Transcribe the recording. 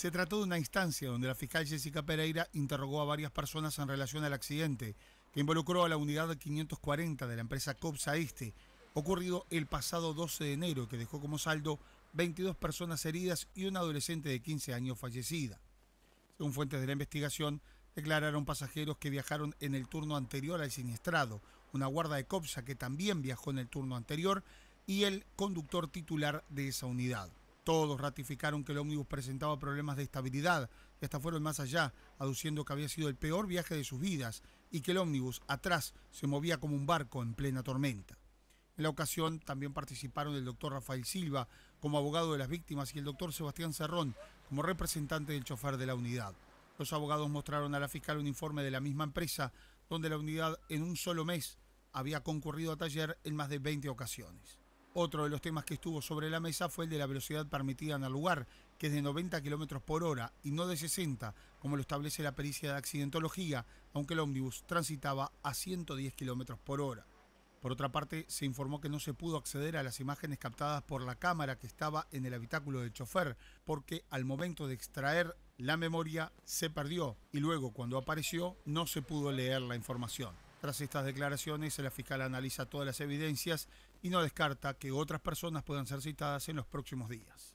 Se trató de una instancia donde la fiscal Jessica Pereira interrogó a varias personas en relación al accidente que involucró a la unidad 540 de la empresa COPSA Este, ocurrido el pasado 12 de enero, que dejó como saldo 22 personas heridas y una adolescente de 15 años fallecida. Según fuentes de la investigación, declararon pasajeros que viajaron en el turno anterior al siniestrado, una guarda de COPSA que también viajó en el turno anterior y el conductor titular de esa unidad. Todos ratificaron que el ómnibus presentaba problemas de estabilidad y hasta fueron más allá, aduciendo que había sido el peor viaje de sus vidas y que el ómnibus atrás se movía como un barco en plena tormenta. En la ocasión también participaron el doctor Rafael Silva como abogado de las víctimas y el doctor Sebastián Cerrón como representante del chofer de la unidad. Los abogados mostraron a la fiscal un informe de la misma empresa donde la unidad en un solo mes había concurrido a taller en más de 20 ocasiones. Otro de los temas que estuvo sobre la mesa fue el de la velocidad permitida en el lugar, que es de 90 km por hora y no de 60, como lo establece la pericia de accidentología, aunque el ómnibus transitaba a 110 km por hora. Por otra parte, se informó que no se pudo acceder a las imágenes captadas por la cámara que estaba en el habitáculo del chofer, porque al momento de extraer la memoria se perdió y luego cuando apareció no se pudo leer la información. Tras estas declaraciones, la fiscal analiza todas las evidencias y no descarta que otras personas puedan ser citadas en los próximos días.